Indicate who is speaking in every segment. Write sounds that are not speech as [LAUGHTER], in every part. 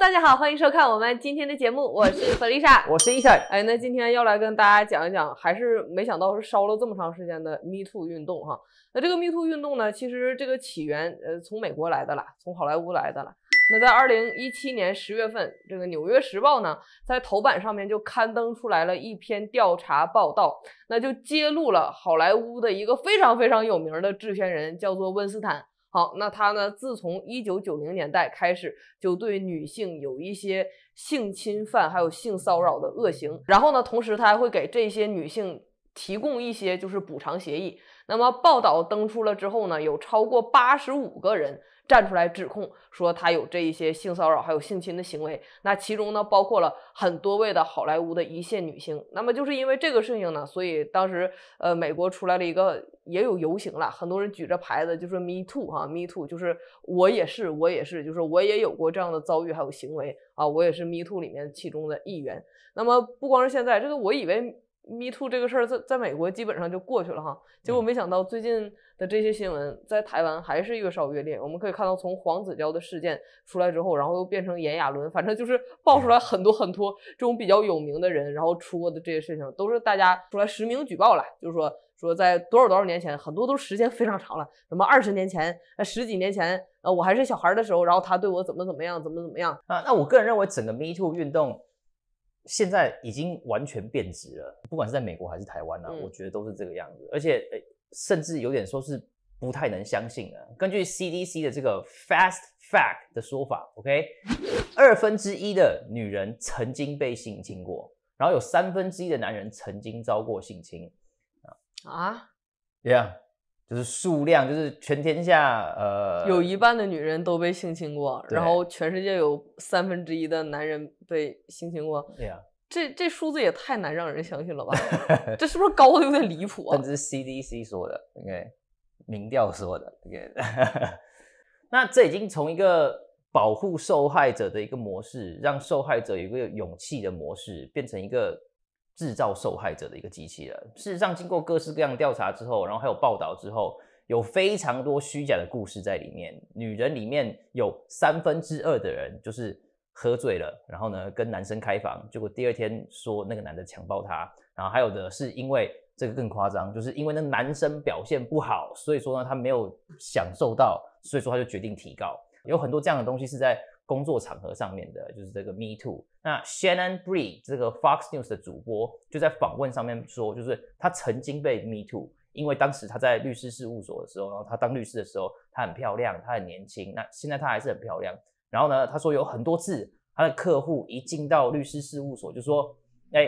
Speaker 1: 大家好，欢迎收看我们今天的节目，[LAUGHS] 我是弗丽莎，我是伊赛。哎，那今天要来跟大家讲一讲，还是没想到是烧了这么长时间的 Me Too 运动哈。那这个 Me Too 运动呢，其实这个起源呃从美国来的啦，从好莱坞来的啦。那在二零一七年十月份，这个《纽约时报》呢在头版上面就刊登出来了一篇调查报道，那就揭露了好莱坞的一个非常非常有名的制片人，叫做温斯坦。好，那他呢？自从一九九零年代开始，就对女性有一些性侵犯还有性骚扰的恶行。然后呢，同时他还会给这些女性。提供一些就是补偿协议。那么报道登出了之后呢，有超过八十五个人站出来指控，说他有这一些性骚扰还有性侵的行为。那其中呢，包括了很多位的好莱坞的一线女星。那么就是因为这个事情呢，所以当时呃，美国出来了一个也有游行了，很多人举着牌子就说 “Me too” 哈，“Me too” 就是我也是，我也是，就是我也有过这样的遭遇还有行为啊，我也是 “Me too” 里面其中的一员。那么不光是现在这个，我以为。Me Too 这个事儿在在美国基本上就过去了哈，结果没想到最近的这些新闻在台湾还是越烧越烈。我们可以看到，从黄子佼的事件出来之后，然后又变成炎亚纶，反正就是爆出来很多很多这种比较有名的人，然后出过的这些事情，都是大家出来实名举报了，就是说说在多少多少年前，很多都时间非常长了，什么二十年前、十几年前，呃，我还是小孩的时候，然后他对我怎么怎么样，怎么怎么样啊？那我
Speaker 2: 个人认为，整个 Me Too 运动。现在已经完全变质了，不管是在美国还是台湾啊，我觉得都是这个样子，而且甚至有点说是不太能相信的。根据 CDC 的这个 Fast Fact 的说法，OK，[LAUGHS] 二分之一的女人曾经被性侵过，然后有三分之一的男人曾经遭过性侵啊啊，Yeah。就是数量，就是全天下，呃，有一
Speaker 1: 半的女人都被性侵过，然后全世界有三分之一的男人被性侵过。对呀，这这数字也太难让人相信了吧？[LAUGHS] 这是不是高的有点离谱啊？
Speaker 2: 这是 CDC 说的，OK，民调说的，OK。
Speaker 1: [LAUGHS] 那这已
Speaker 2: 经从一个保护受害者的一个模式，让受害者有个勇气的模式，变成一个。制造受害者的一个机器人。事实上，经过各式各样调查之后，然后还有报道之后，有非常多虚假的故事在里面。女人里面有三分之二的人就是喝醉了，然后呢跟男生开房，结果第二天说那个男的强暴她。然后还有的是因为这个更夸张，就是因为那男生表现不好，所以说呢他没有享受到，所以说他就决定提高。有很多这样的东西是在。工作场合上面的，就是这个 Me Too。那 Shannon Bree 这个 Fox News 的主播就在访问上面说，就是她曾经被 Me Too，因为当时她在律师事务所的时候，然后她当律师的时候，她很漂亮，她很年轻。那现在她还是很漂亮。然后呢，她说有很多次，她的客户一进到律师事务所就说：“哎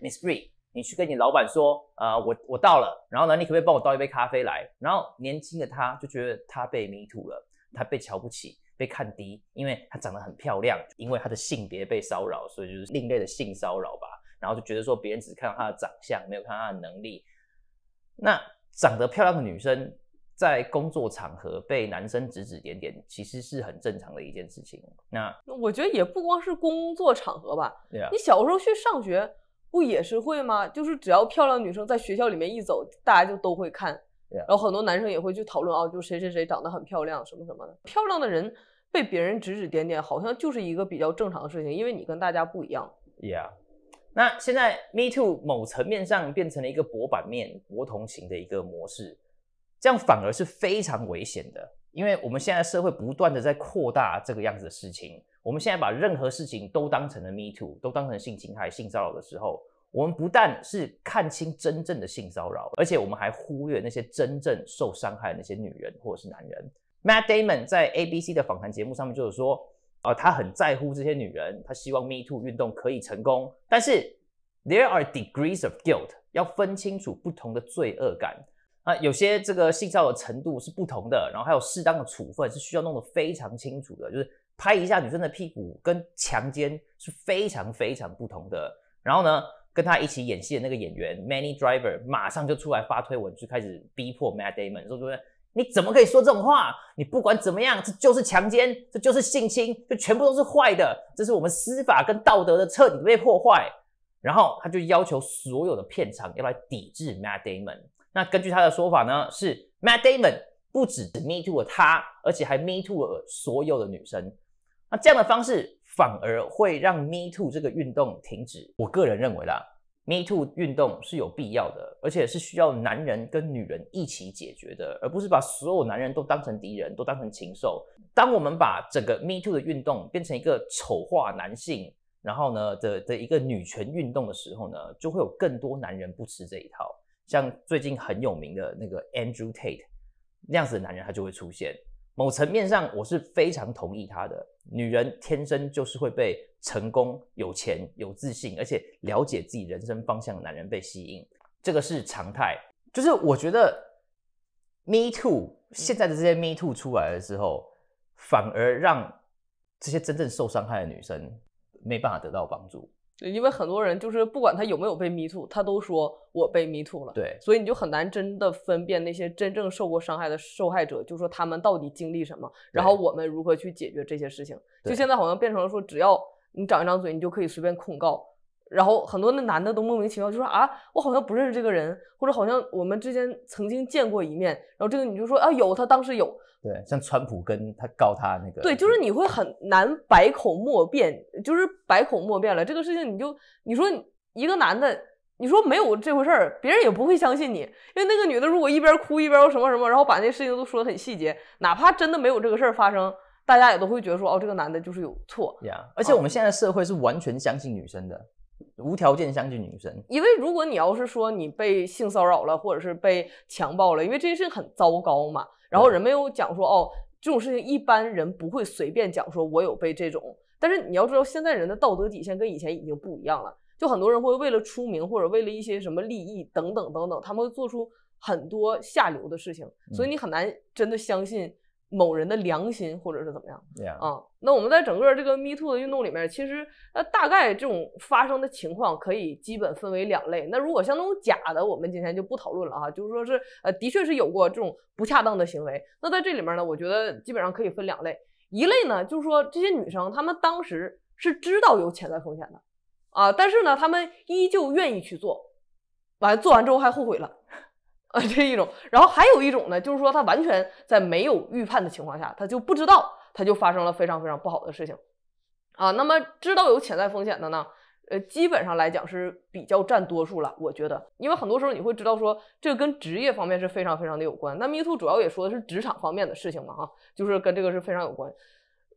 Speaker 2: ，Miss Bree，你去跟你老板说，啊，我我到了。”然后呢，你可不可以帮我倒一杯咖啡来？然后年轻的她就觉得她被 Me Too 了，她被瞧不起。被看低，因为她长得很漂亮，因为她的性别被骚扰，所以就是另类的性骚扰吧。然后就觉得说别人只看到她的长相，没有看她的能力。那长得漂亮的女生在工作场合被男生指指点点，其实是很正常的一件事情。那
Speaker 1: 我觉得也不光是工作场合吧。对啊，你小时候去上学不也是会吗？就是只要漂亮女生在学校里面一走，大家就都会看。然后很多男生也会去讨论哦，就谁谁谁长得很漂亮，什么什么的。漂亮的人被别人指指点点，好像就是一个比较正常的事情，因为你跟大家不一样。
Speaker 2: Yeah，那现在 Me Too 某层面上变成了一个薄板面、薄同情的一个模式，这样反而是非常危险的，因为我们现在社会不断的在扩大这个样子的事情。我们现在把任何事情都当成了 Me Too，都当成性侵害、性骚扰的时候。我们不但是看清真正的性骚扰，而且我们还忽略那些真正受伤害那些女人或者是男人。Matt Damon 在 ABC 的访谈节目上面就是说，呃，他很在乎这些女人，他希望 Me Too 运动可以成功。但是 There are degrees of guilt，要分清楚不同的罪恶感。啊，有些这个性骚扰程度是不同的，然后还有适当的处分是需要弄得非常清楚的，就是拍一下女生的屁股跟强奸是非常非常不同的。然后呢？跟他一起演戏的那个演员 m a n y Driver 马上就出来发推文，就开始逼迫 Matt Damon，说：“说你怎么可以说这种话？你不管怎么样，这就是强奸，这就是性侵，这全部都是坏的，这是我们司法跟道德的彻底被破坏。”然后他就要求所有的片场要来抵制 Matt Damon。那根据他的说法呢，是 Matt Damon 不只是 Me Too 了他，而且还 Me Too 所有的女生。那这样的方式。反而会让 Me Too 这个运动停止。我个人认为啦，Me Too 运动是有必要的，而且是需要男人跟女人一起解决的，而不是把所有男人都当成敌人，都当成禽兽。当我们把整个 Me Too 的运动变成一个丑化男性，然后呢的的一个女权运动的时候呢，就会有更多男人不吃这一套。像最近很有名的那个 Andrew Tate 那样子的男人，他就会出现。某层面上，我是非常同意他的。女人天生就是会被成功、有钱、有自信，而且了解自己人生方向的男人被吸引，这个是常态。就是我觉得，Me Too 现在的这些 Me Too 出来了之后，反而让这些真正受伤害的女生没办法得到帮助。
Speaker 1: 因为很多人就是不管他有没有被迷吐，他都说我被迷吐了。对，所以你就很难真的分辨那些真正受过伤害的受害者，就说他们到底经历什么，然后我们如何去解决这些事情。就现在好像变成了说，只要你长一张嘴，你就可以随便控告。然后很多那男的都莫名其妙就说啊，我好像不认识这个人，或者好像我们之间曾经见过一面。然后这个女就说啊，有，她当时有。
Speaker 2: 对，像川普跟他告他那个。对，就
Speaker 1: 是你会很难百口莫辩，就是百口莫辩了。这个事情你就你说一个男的，你说没有这回事儿，别人也不会相信你，因为那个女的如果一边哭一边什么什么，然后把那事情都说的很细节，哪怕真的没有这个事儿发生，大家也都会觉得说哦，这个男的就是有错。
Speaker 2: 呀。而且我们现在社会是完全相信女生的。无条件相信女生，
Speaker 1: 因为如果你要是说你被性骚扰了，或者是被强暴了，因为这些事情很糟糕嘛。然后人们又讲说哦，这种事情一般人不会随便讲说我有被这种，但是你要知道现在人的道德底线跟以前已经不一样了，就很多人会为了出名或者为了一些什么利益等等等等，他们会做出很多下流的事情，所以你很难真的相信。某人的良心，或者是怎么样啊？那我们在整个这个 Me Too 的运动里面，其实呃，大概这种发生的情况可以基本分为两类。那如果像那种假的，我们今天就不讨论了哈。就是说是呃，的确是有过这种不恰当的行为。那在这里面呢，我觉得基本上可以分两类。一类呢，就是说这些女生她们当时是知道有潜在风险的啊，但是呢，她们依旧愿意去做，完做完之后还后悔了。啊，这一种，然后还有一种呢，就是说他完全在没有预判的情况下，他就不知道，他就发生了非常非常不好的事情，啊，那么知道有潜在风险的呢，呃，基本上来讲是比较占多数了，我觉得，因为很多时候你会知道说，这跟职业方面是非常非常的有关。那 Me Too 主要也说的是职场方面的事情嘛，哈，就是跟这个是非常有关。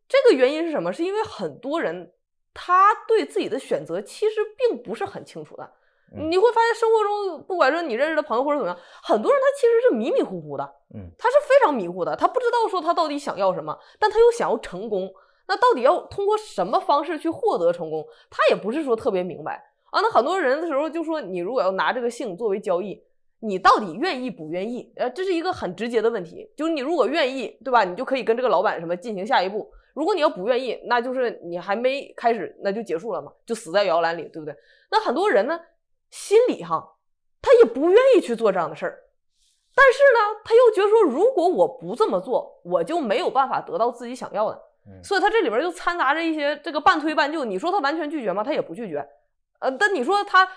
Speaker 1: 这个原因是什么？是因为很多人他对自己的选择其实并不是很清楚的。你会发现生活中，不管说你认识的朋友或者怎么样，很多人他其实是迷迷糊糊的，嗯，他是非常迷糊的，他不知道说他到底想要什么，但他又想要成功，那到底要通过什么方式去获得成功，他也不是说特别明白啊。那很多人的时候就说，你如果要拿这个性作为交易，你到底愿意不愿意？呃，这是一个很直接的问题，就是你如果愿意，对吧？你就可以跟这个老板什么进行下一步。如果你要不愿意，那就是你还没开始，那就结束了嘛，就死在摇篮里，对不对？那很多人呢？心里哈，他也不愿意去做这样的事儿，但是呢，他又觉得说，如果我不这么做，我就没有办法得到自己想要的，所以他这里边就掺杂着一些这个半推半就。你说他完全拒绝吗？他也不拒绝，呃，但你说他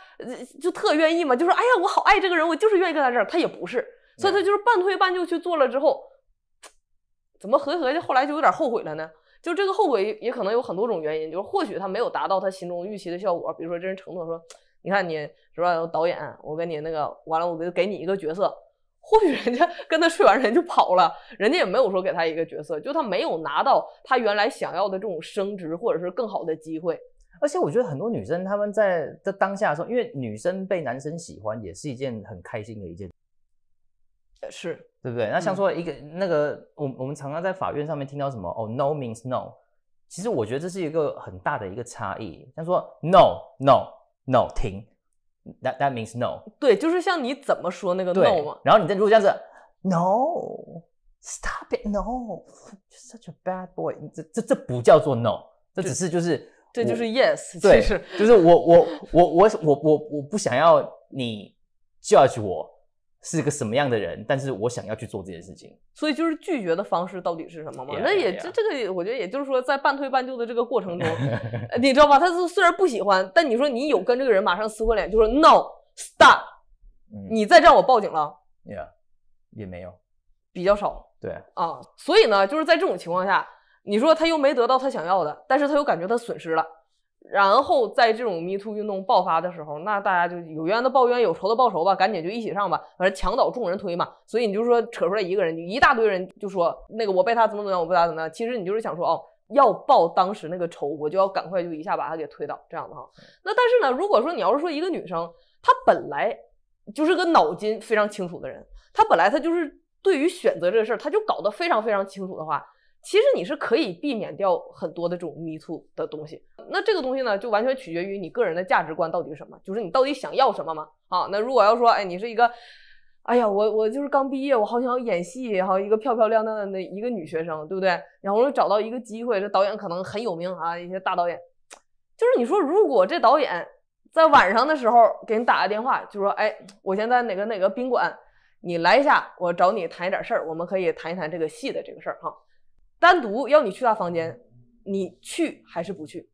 Speaker 1: 就特愿意吗？就说哎呀，我好爱这个人，我就是愿意跟他这儿，他也不是，所以他就是半推半就去做了之后，怎么合合的后来就有点后悔了呢？就这个后悔也可能有很多种原因，就是或许他没有达到他心中预期的效果，比如说这人承诺说。你看，你是吧？导演，我跟你那个完了，我给给你一个角色，或许人家跟他睡完人就跑了，人家也没有说给他一个角色，就他没有拿到他原来想要的这种升职或者是更好的机会。
Speaker 2: 而且我觉得很多女生他们在在当下时候，因为女生被男生喜欢也是一件很开心的一件，是，对不对？那像说一个那个，我我们常常在法院上面听到什么哦，no means no，其实我觉得这是一个很大的一个差异。像说 no no。No，停。That that means no。
Speaker 1: 对，就是像你怎么说那个 no 嘛。
Speaker 2: 然后你再如果这样子
Speaker 1: ，No，stop it，No，such a
Speaker 2: bad boy。这这这不叫做 no，这只是就是，这就是 yes。对，就是我我我我我我我不想要你 judge 我。是个什么样的人？但是我想要去做这件事情，
Speaker 1: 所以就是拒绝的方式到底是什么吗？那也这这个，我觉得也就是说，在半推半就的这个过程中，[LAUGHS] 你知道吧？他虽然不喜欢，但你说你有跟这个人马上撕破脸，就说 no stop，你再这样我报警了，
Speaker 2: 也也没有，比较少，对
Speaker 1: 啊，所以呢，就是在这种情况下，你说他又没得到他想要的，但是他又感觉他损失了。然后在这种 Me Too 运动爆发的时候，那大家就有冤的报冤，有仇的报仇吧，赶紧就一起上吧，反正墙倒众人推嘛。所以你就说扯出来一个人，一大堆人就说那个我被他怎么怎么样，我不咋怎么样。其实你就是想说哦，要报当时那个仇，我就要赶快就一下把他给推倒，这样的哈。那但是呢，如果说你要是说一个女生，她本来就是个脑筋非常清楚的人，她本来她就是对于选择这个事儿，她就搞得非常非常清楚的话。其实你是可以避免掉很多的这种迷途的东西。那这个东西呢，就完全取决于你个人的价值观到底是什么，就是你到底想要什么嘛。啊，那如果要说，哎，你是一个，哎呀，我我就是刚毕业，我好想要演戏，然后一个漂漂亮亮的那一个女学生，对不对？然后我又找到一个机会，这导演可能很有名啊，一些大导演。就是你说，如果这导演在晚上的时候给你打个电话，就说，哎，我现在哪个哪个宾馆，你来一下，我找你谈一点事儿，我们可以谈一谈这个戏的这个事儿哈。单独要你去他房间，你去还是不去？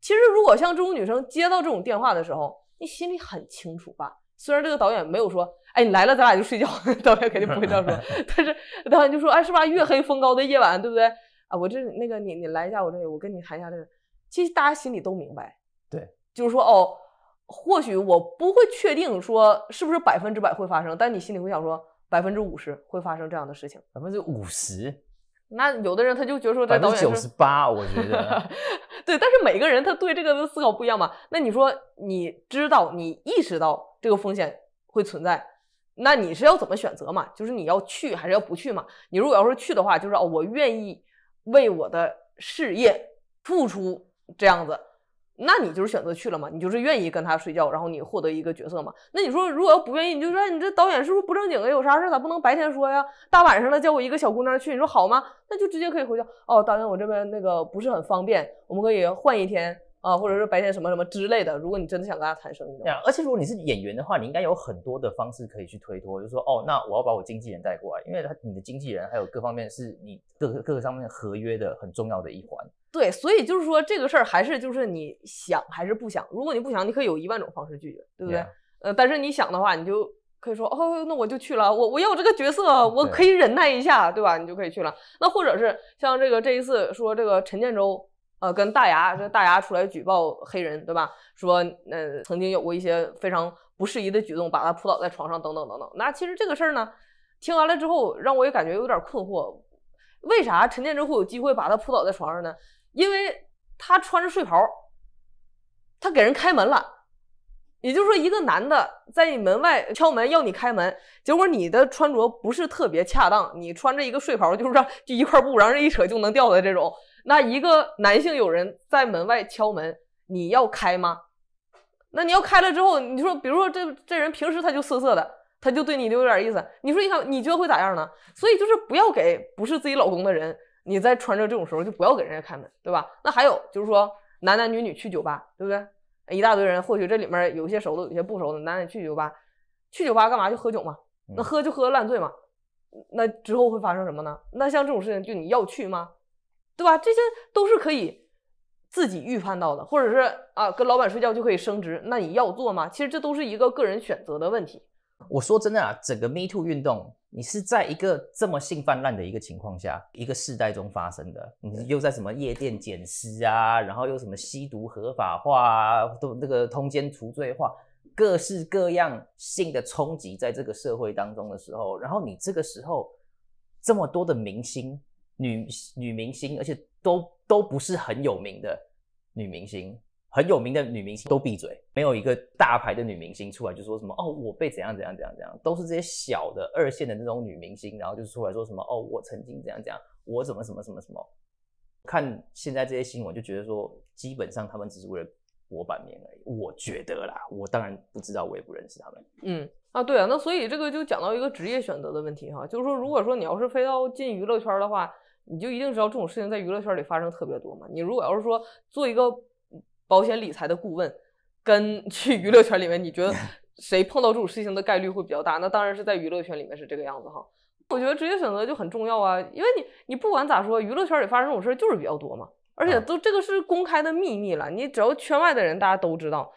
Speaker 1: 其实，如果像这种女生接到这种电话的时候，你心里很清楚吧？虽然这个导演没有说，哎，你来了咱俩就睡觉，[LAUGHS] 导演肯定不会这样说。[LAUGHS] 但是导演就说，哎，是吧？月黑风高的夜晚，对不对？啊，我这那个你你来一下我这，我跟你谈一下这个。其实大家心里都明白，对，就是说哦，或许我不会确定说是不是百分之百会发生，但你心里会想说百分之五十会发生这样的事情，百分之五
Speaker 2: 十。
Speaker 1: 那有的人他就觉得说这百分之九十
Speaker 2: 八，我觉得，[LAUGHS]
Speaker 1: 对，但是每个人他对这个的思考不一样嘛。那你说你知道，你意识到这个风险会存在，那你是要怎么选择嘛？就是你要去还是要不去嘛？你如果要是去的话，就是哦，我愿意为我的事业付出这样子。那你就是选择去了嘛，你就是愿意跟他睡觉，然后你获得一个角色嘛。那你说如果要不愿意，你就说你这导演是不是不正经啊？有啥事咋不能白天说呀？大晚上的叫我一个小姑娘去，你说好吗？那就直接可以回去。哦，导演我这边那个不是很方便，我们可以换一天。啊，或者说白天什么什么之类的，如果你真的想跟他谈生意，
Speaker 2: 而且如果你是演员的话，你应该有很多的方式可以去推脱，就是说，哦，那我要把我经纪人带过来，因为他你的经纪人还有各方面是你各各个上面合约的很重要的一环。
Speaker 1: 对，所以就是说这个事儿还是就是你想还是不想。如果你不想，你可以有一万种方式拒绝，对不对？呃，但是你想的话，你就可以说，哦，那我就去了，我我要这个角色，我可以忍耐一下，对吧？你就可以去了。那或者是像这个这一次说这个陈建州。呃，跟大牙这大牙出来举报黑人，对吧？说，呃，曾经有过一些非常不适宜的举动，把他扑倒在床上，等等等等。那其实这个事儿呢，听完了之后，让我也感觉有点困惑，为啥陈建州会有机会把他扑倒在床上呢？因为他穿着睡袍，他给人开门了，也就是说，一个男的在你门外敲门要你开门，结果你的穿着不是特别恰当，你穿着一个睡袍，就是让就一块布，让人一扯就能掉的这种。那一个男性有人在门外敲门，你要开吗？那你要开了之后，你说，比如说这这人平时他就色色的，他就对你都有点意思。你说，你看你觉得会咋样呢？所以就是不要给不是自己老公的人，你在穿着这种时候就不要给人家开门，对吧？那还有就是说男男女女去酒吧，对不对？一大堆人，或许这里面有些熟的，有些不熟的。男女去酒吧，去酒吧干嘛？去喝酒嘛？那喝就喝烂醉嘛？那之后会发生什么呢？那像这种事情，就你要去吗？对吧？这些都是可以自己预判到的，或者是啊，跟老板睡觉就可以升职，那你要做吗？其实这都是一个个人选择的问题。
Speaker 2: 我说真的啊，整个 Me Too 运动，你是在一个这么性泛滥的一个情况下，一个时代中发生的。你又在什么夜店捡尸啊，然后又什么吸毒合法化，都那个通奸除罪化，各式各样性的冲击在这个社会当中的时候，然后你这个时候这么多的明星。女女明星，而且都都不是很有名的女明星，很有名的女明星都闭嘴，没有一个大牌的女明星出来就说什么哦，我被怎样怎样怎样怎样，都是这些小的二线的那种女明星，然后就出来说什么哦，我曾经怎样怎样，我怎么什么什么什么。看现在这些新闻就觉得说，基本上他们只是为了博版面而已。我觉得啦，我当然不知道，我也不认识他们。
Speaker 1: 嗯啊，对啊，那所以这个就讲到一个职业选择的问题哈，就是说，如果说你要是非要进娱乐圈的话。你就一定知道这种事情在娱乐圈里发生特别多嘛？你如果要是说做一个保险理财的顾问，跟 [LAUGHS] 去娱乐圈里面，你觉得 [LAUGHS] 谁碰到这种事情的概率会比较大？那当然是在娱乐圈里面是这个样子哈。我觉得职业选择就很重要啊，因为你你不管咋说，娱乐圈里发生这种事儿就是比较多嘛，而且都这个是公开的秘密了，你只要圈外的人大家都知道。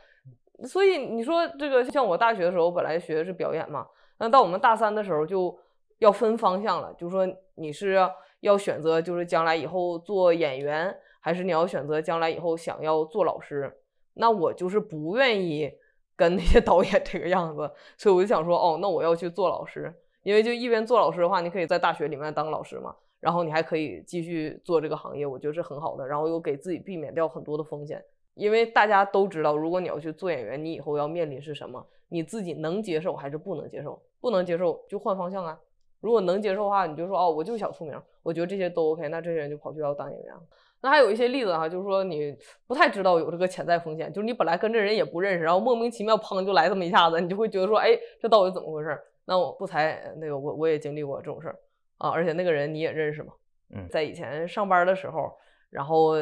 Speaker 1: 所以你说这个像我大学的时候本来学的是表演嘛，那到我们大三的时候就要分方向了，就说你是。要选择就是将来以后做演员，还是你要选择将来以后想要做老师？那我就是不愿意跟那些 [LAUGHS] 导演这个样子，所以我就想说，哦，那我要去做老师，因为就一边做老师的话，你可以在大学里面当老师嘛，然后你还可以继续做这个行业，我觉得是很好的，然后又给自己避免掉很多的风险。因为大家都知道，如果你要去做演员，你以后要面临是什么？你自己能接受还是不能接受？不能接受就换方向啊。如果能接受的话，你就说哦，我就想出名，我觉得这些都 OK。那这些人就跑去要当演员那还有一些例子哈，就是说你不太知道有这个潜在风险，就是你本来跟这人也不认识，然后莫名其妙砰就来这么一下子，你就会觉得说，哎，这到底怎么回事？那我不才那个我我也经历过这种事儿啊，而且那个人你也认识嘛，嗯，在以前上班的时候，然后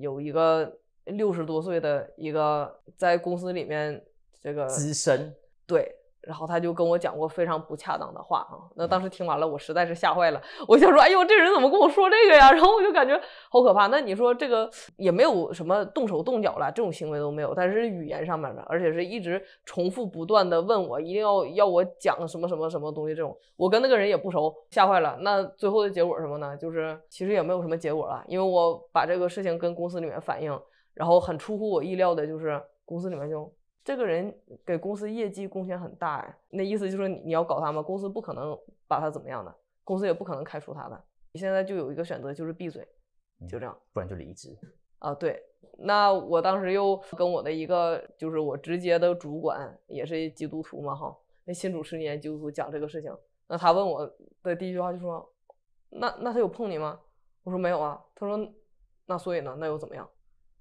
Speaker 1: 有一个六十多岁的一个在公司里面这个资深对。然后他就跟我讲过非常不恰当的话啊，那当时听完了我实在是吓坏了，我就说哎呦这人怎么跟我说这个呀？[LAUGHS] 然后我就感觉好可怕。那你说这个也没有什么动手动脚了，这种行为都没有，但是语言上面的，而且是一直重复不断的问我一定要要我讲什么什么什么东西这种。我跟那个人也不熟，吓坏了。那最后的结果什么呢？就是其实也没有什么结果了，因为我把这个事情跟公司里面反映，然后很出乎我意料的就是公司里面就。这个人给公司业绩贡献很大呀，那意思就是说，你要搞他吗？公司不可能把他怎么样的，公司也不可能开除他的。你现在就有一个选择，就是闭嘴，
Speaker 2: 就这样，不然就离职。
Speaker 1: 啊，对，那我当时又跟我的一个，就是我直接的主管，也是基督徒嘛，哈，那新主持人是基督徒，讲这个事情，那他问我的第一句话就说，那那他有碰你吗？我说没有啊。他说，那所以呢？那又怎么样？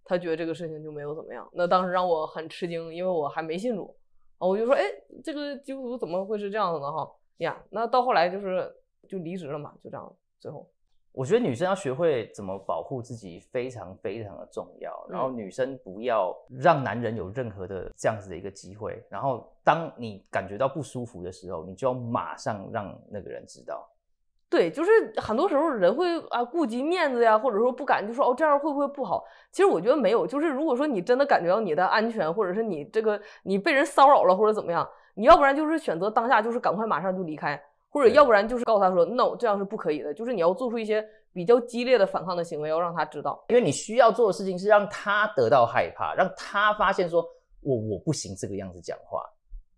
Speaker 1: 他觉得这个事情就没有怎么样，那当时让我很吃惊，因为我还没信主，啊，我就说，哎，这个基督徒怎么会是这样子呢？哈？呀，那到后来就是就离职了嘛，就这样，最后。
Speaker 2: 我觉得女生要学会怎么保护自己，非常非常的重要。然后女生不要让男人有任何的这样子的一个机会。然后当你感觉到不舒服的时候，你就要马上让那个人知道。
Speaker 1: 对，就是很多时候人会啊顾及面子呀，或者说不敢就说哦这样会不会不好？其实我觉得没有，就是如果说你真的感觉到你的安全，或者是你这个你被人骚扰了或者怎么样，你要不然就是选择当下就是赶快马上就离开，或者要不然就是告诉他说，no 这样是不可以的，就是你要做出一些比较激烈的反抗的行为，要让他知道，
Speaker 2: 因为你需要做的事情是让他得到害怕，让他发现说我我不行这个样子讲话。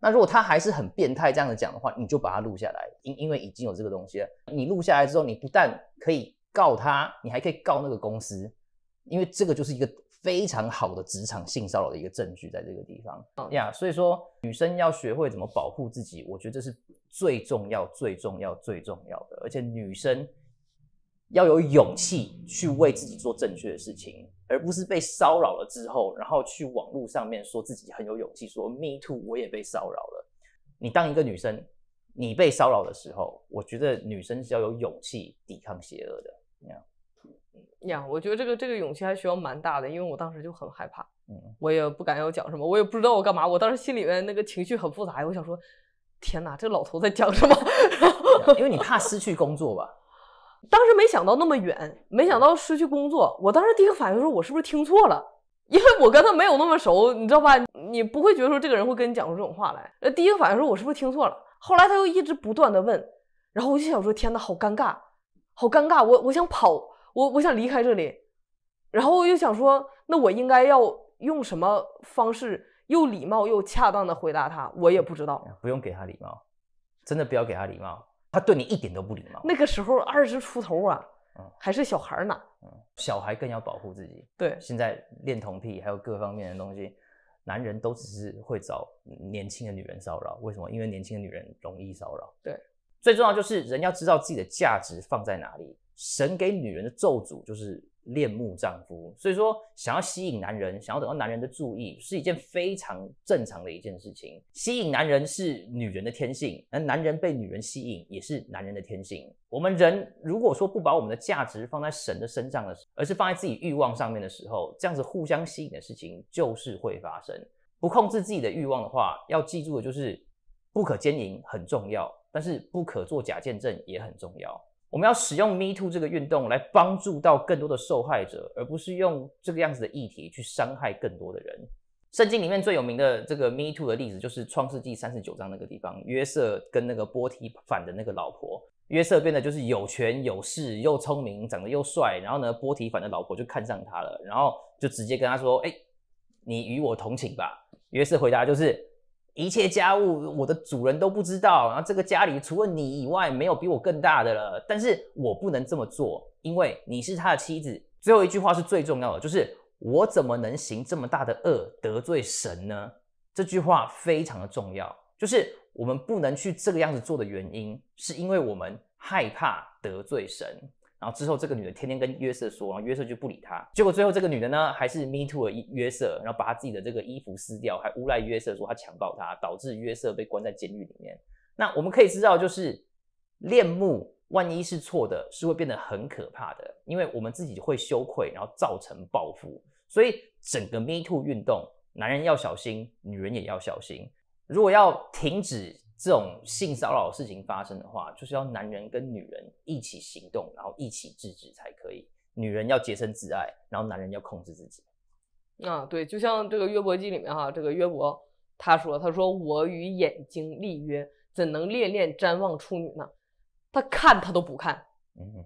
Speaker 2: 那如果他还是很变态这样子讲的话，你就把它录下来，因因为已经有这个东西了。你录下来之后，你不但可以告他，你还可以告那个公司，因为这个就是一个非常好的职场性骚扰的一个证据，在这个地方呀。所以说，女生要学会怎么保护自己，我觉得这是最重要、最重要、最重要的。而且女生。要有勇气去为自己做正确的事情，而不是被骚扰了之后，然后去网络上面说自己很有勇气，说 me too，我也被骚扰了。你当一个女生，你被骚扰的时候，我觉得女生是要有勇气抵抗邪恶的。
Speaker 1: 呀呀，我觉得这个这个勇气还需要蛮大的，因为我当时就很害怕，我也不敢要讲什么，我也不知道我干嘛。我当时心里面那个情绪很复杂，我想说，天哪，这老头在讲什么？[LAUGHS] 因为你怕失去工作吧。当时没想到那么远，没想到失去工作。我当时第一个反应说：“我是不是听错了？” [LAUGHS] 因为我跟他没有那么熟，你知道吧？你不会觉得说这个人会跟你讲出这种话来。呃，第一个反应说：“我是不是听错了？”后来他又一直不断的问，然后我就想说：“天呐，好尴尬，好尴尬！”我我想跑，我我想离开这里。然后我又想说：“那我应该要用什么方式又礼貌又恰当的回答他？”我也不知道，
Speaker 2: 不用给他礼貌，真的不要给他礼貌。他对你一点都不礼貌。
Speaker 1: 那个时候二十出头啊，还是小孩呢。
Speaker 2: 小孩更要保护自己。对，现在恋童癖还有各方面的东西，男人都只是会找年轻的女人骚扰。为什么？因为年轻的女人容易骚扰。对，最重要就是人要知道自己的价值放在哪里。神给女人的咒诅就是。恋慕丈夫，所以说想要吸引男人，想要得到男人的注意，是一件非常正常的一件事情。吸引男人是女人的天性，而男人被女人吸引也是男人的天性。我们人如果说不把我们的价值放在神的身上的时候，而是放在自己欲望上面的时候，这样子互相吸引的事情就是会发生。不控制自己的欲望的话，要记住的就是不可奸淫很重要，但是不可做假见证也很重要。我们要使用 Me Too 这个运动来帮助到更多的受害者，而不是用这个样子的议题去伤害更多的人。圣经里面最有名的这个 Me Too 的例子，就是创世纪三十九章那个地方，约瑟跟那个波提反的那个老婆，约瑟变得就是有权有势、又聪明、长得又帅，然后呢，波提反的老婆就看上他了，然后就直接跟他说：“哎，你与我同寝吧。”约瑟回答就是。一切家务，我的主人都不知道。然后这个家里除了你以外，没有比我更大的了。但是我不能这么做，因为你是他的妻子。最后一句话是最重要的，就是我怎么能行这么大的恶，得罪神呢？这句话非常的重要，就是我们不能去这个样子做的原因，是因为我们害怕得罪神。然后之后，这个女的天天跟约瑟说，然后约瑟就不理她。结果最后，这个女的呢，还是 me too 了约瑟，然后把她自己的这个衣服撕掉，还诬赖约瑟说她强暴她，导致约瑟被关在监狱里面。那我们可以知道，就是恋慕万一是错的，是会变得很可怕的，因为我们自己会羞愧，然后造成报复。所以整个 me too 运动，男人要小心，女人也要小心。如果要停止。这种性骚扰事情发生的话，就是要男人跟女人一起行动，然后一起制止才可以。女人要洁身自爱，然后男人要控制自己。
Speaker 1: 啊，对，就像这个约伯记里面哈，这个约伯他说：“他说我与眼睛立约，怎能恋恋瞻望处女呢？他看他都不看。”嗯哼。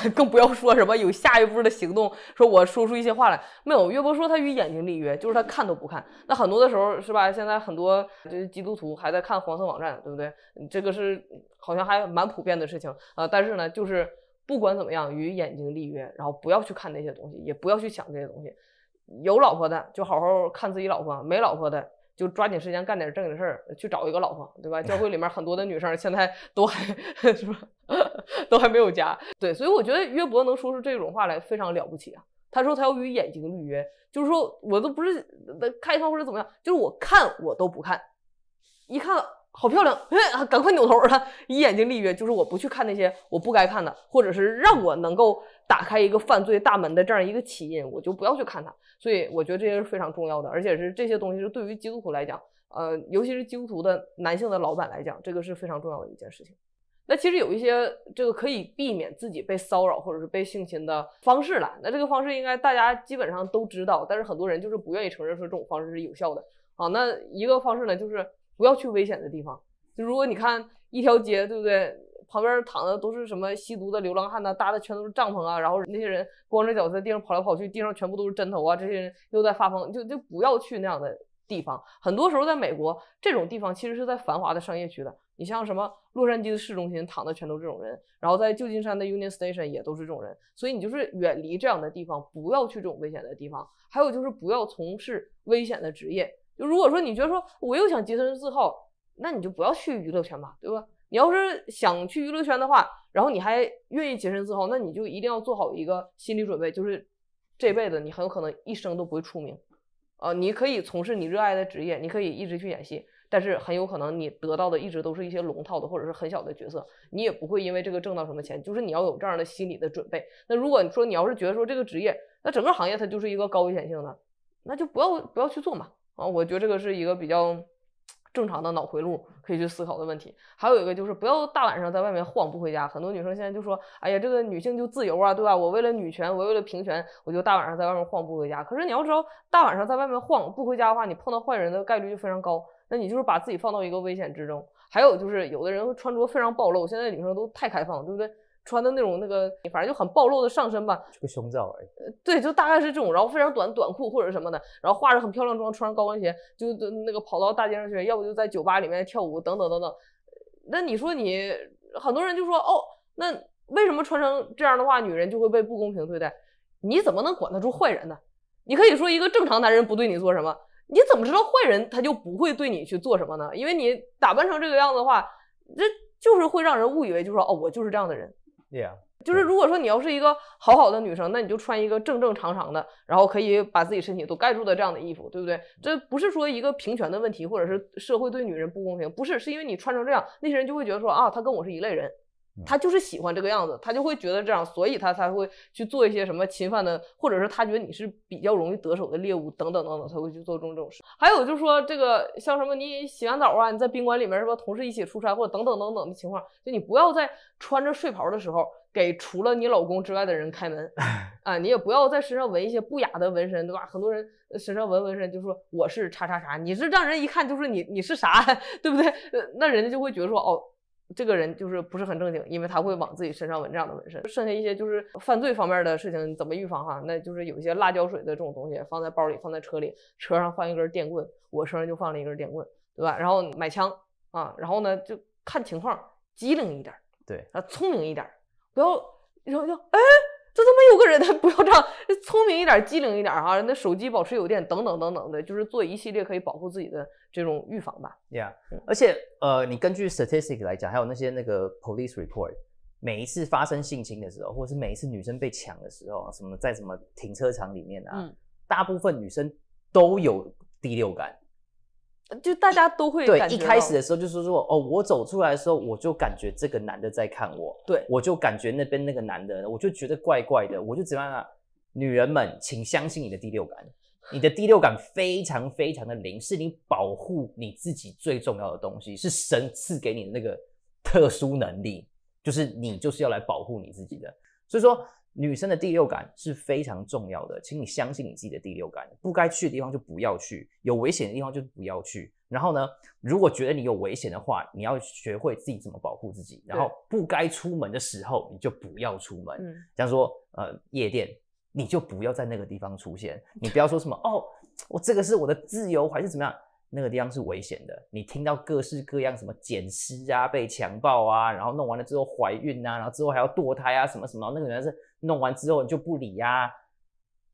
Speaker 1: [LAUGHS] 更不要说什么有下一步的行动，说我说出一些话来，没有。约伯说他与眼睛立约，就是他看都不看。那很多的时候是吧？现在很多这基督徒还在看黄色网站，对不对？这个是好像还蛮普遍的事情啊。但是呢，就是不管怎么样，与眼睛立约，然后不要去看那些东西，也不要去想这些东西。有老婆的就好好看自己老婆，没老婆的。就抓紧时间干点正经事儿，去找一个老婆，对吧？教会里面很多的女生现在 [LAUGHS] 都还，是吧？[LAUGHS] 都还没有家。对，所以我觉得约伯能说出这种话来非常了不起啊。他说他要与眼睛预约，就是说我都不是看一或者怎么样，就是我看我都不看，一看。好漂亮！[LAUGHS] 赶快扭头了，以眼睛立约，就是我不去看那些我不该看的，或者是让我能够打开一个犯罪大门的这样一个起因，我就不要去看它。所以我觉得这些是非常重要的，而且是这些东西是对于基督徒来讲，呃，尤其是基督徒的男性的老板来讲，这个是非常重要的一件事情。那其实有一些这个可以避免自己被骚扰或者是被性侵的方式了。那这个方式应该大家基本上都知道，但是很多人就是不愿意承认说这种方式是有效的。啊，那一个方式呢，就是。不要去危险的地方。就如果你看一条街，对不对？旁边躺的都是什么吸毒的流浪汉呐，搭的全都是帐篷啊，然后那些人光着脚在地上跑来跑去，地上全部都是针头啊，这些人又在发疯，就就不要去那样的地方。很多时候在美国这种地方其实是在繁华的商业区的。你像什么洛杉矶的市中心躺的全都这种人，然后在旧金山的 Union Station 也都是这种人。所以你就是远离这样的地方，不要去这种危险的地方。还有就是不要从事危险的职业。就如果说你觉得说我又想洁身自好，那你就不要去娱乐圈嘛，对吧？你要是想去娱乐圈的话，然后你还愿意洁身自好，那你就一定要做好一个心理准备，就是这辈子你很有可能一生都不会出名，啊，你可以从事你热爱的职业，你可以一直去演戏，但是很有可能你得到的一直都是一些龙套的或者是很小的角色，你也不会因为这个挣到什么钱，就是你要有这样的心理的准备。那如果说你要是觉得说这个职业，那整个行业它就是一个高危险性的，那就不要不要去做嘛。啊，我觉得这个是一个比较正常的脑回路，可以去思考的问题。还有一个就是不要大晚上在外面晃不回家。很多女生现在就说，哎呀，这个女性就自由啊，对吧？我为了女权，我为了平权，我就大晚上在外面晃不回家。可是你要知道，大晚上在外面晃不回家的话，你碰到坏人的概率就非常高。那你就是把自己放到一个危险之中。还有就是，有的人穿着非常暴露，现在女生都太开放，对不对？穿的那种那个，反正就很暴露的上身吧，这个胸罩，而已。对，就大概是这种，然后非常短短裤或者什么的，然后化着很漂亮妆，穿上高跟鞋，就那个跑到大街上去，要不就在酒吧里面跳舞，等等等等。那你说你，很多人就说哦，那为什么穿成这样的话，女人就会被不公平对待？你怎么能管得住坏人呢？你可以说一个正常男人不对你做什么，你怎么知道坏人他就不会对你去做什么呢？因为你打扮成这个样子的话，这就是会让人误以为就说哦，我就是这样的人。就是，如果说你要是一个好好的女生，那你就穿一个正正常常的，然后可以把自己身体都盖住的这样的衣服，对不对？这不是说一个平权的问题，或者是社会对女人不公平，不是，是因为你穿成这样，那些人就会觉得说啊，她跟我是一类人。他就是喜欢这个样子，他就会觉得这样，所以他才会去做一些什么侵犯的，或者是他觉得你是比较容易得手的猎物等等等等，才会去做这种这种事。还有就是说，这个像什么，你洗完澡啊，你在宾馆里面是吧？同事一起出差或者等等等等的情况，就你不要在穿着睡袍的时候给除了你老公之外的人开门 [LAUGHS] 啊，你也不要在身上纹一些不雅的纹身，对吧？很多人身上纹纹身就说我是啥啥啥，你是让人一看就是你你是啥，[LAUGHS] 对不对？那人家就会觉得说哦。这个人就是不是很正经，因为他会往自己身上纹这样的纹身。剩下一些就是犯罪方面的事情，怎么预防哈？那就是有一些辣椒水的这种东西放在包里，放在车里，车上放一根电棍，我身上就放了一根电棍，对吧？然后买枪啊，然后呢就看情况，机灵一点，对，啊，聪明一点，不要，然后就哎。这怎么有个人他不要这样，聪明一点，机灵一点哈。那手机保持有电，等等等等的，就是做一系列可以保护自己的这种预防吧。
Speaker 2: Yeah，而且呃，你根据 statistic 来讲，还有那些那个 police report，每一次发生性侵的时候，或者是每一次女生被抢的时候啊，什么在什么停车场里面啊，大部分女生都有第六感。
Speaker 1: 就大家都会对一开始的
Speaker 2: 时候就是说哦，我走出来的时候我就感觉这个男的在看我，对我就感觉那边那个男的我就觉得怪怪的，我就怎么样啊？女人们，请相信你的第六感，你的第六感非常非常的灵，是你保护你自己最重要的东西，是神赐给你的那个特殊能力，就是你就是要来保护你自己的，所以说。女生的第六感是非常重要的，请你相信你自己的第六感，不该去的地方就不要去，有危险的地方就不要去。然后呢，如果觉得你有危险的话，你要学会自己怎么保护自己。然后不该出门的时候你就不要出门，嗯，像说呃夜店，你就不要在那个地方出现。[LAUGHS] 你不要说什么哦，我这个是我的自由，还是怎么样？那个地方是危险的。你听到各式各样什么捡尸啊、被强暴啊，然后弄完了之后怀孕啊，然后之后还要堕胎啊什么什么，那个人是。弄完之后就不理呀，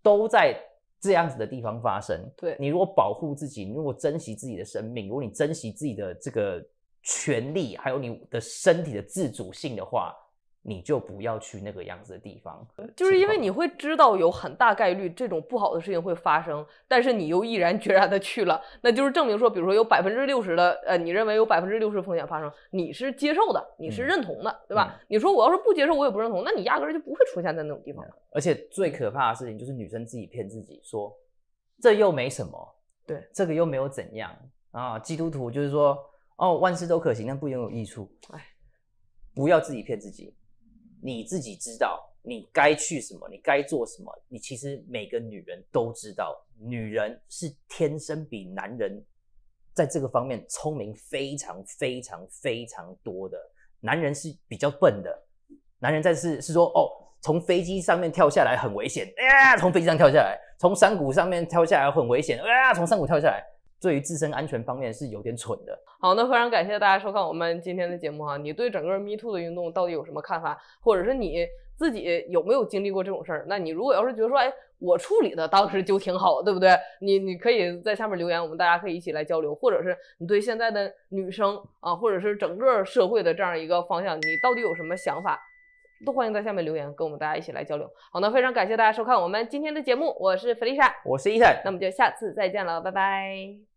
Speaker 2: 都在这样子的地方发生。对你如果保护自己，如果珍惜自己的生命，如果你珍惜自己的这个权利，还有你的身体的自主性的话。你就不要去那个样子的地方，
Speaker 1: 就是因为你会知道有很大概率这种不好的事情会发生，但是你又毅然决然的去了，那就是证明说，比如说有百分之六十的，呃，你认为有百分之六十风险发生，你是接受的，你是认同的，对吧？你说我要是不接受，我也不认同，那你压根儿就不会出现在那种地方。
Speaker 2: 而且最可怕的事情就是女生自己骗自己说，这又没什么，对，这个又没有怎样啊。基督徒就是说，哦，万事都可行，但不一定有益处。哎，不要自己骗自己。你自己知道你该去什么，你该做什么。你其实每个女人都知道，女人是天生比男人在这个方面聪明非常非常非常多的，男人是比较笨的。男人在是是说哦，从飞机上面跳下来很危险，啊，从飞机上跳下来，从山谷上面跳下来很危险，啊，从山谷跳下来。对于自身安全方面是有点蠢的。
Speaker 1: 好，那非常感谢大家收看我们今天的节目哈。你对整个 Me Too 的运动到底有什么看法？或者是你自己有没有经历过这种事儿？那你如果要是觉得说，哎，我处理的当时就挺好，对不对？你你可以在下面留言，我们大家可以一起来交流。或者是你对现在的女生啊，或者是整个社会的这样一个方向，你到底有什么想法？都欢迎在下面留言，跟我们大家一起来交流。好，那非常感谢大家收看我们今天的节目，我是弗丽莎，我是伊森，那我们就下次再见了，拜拜。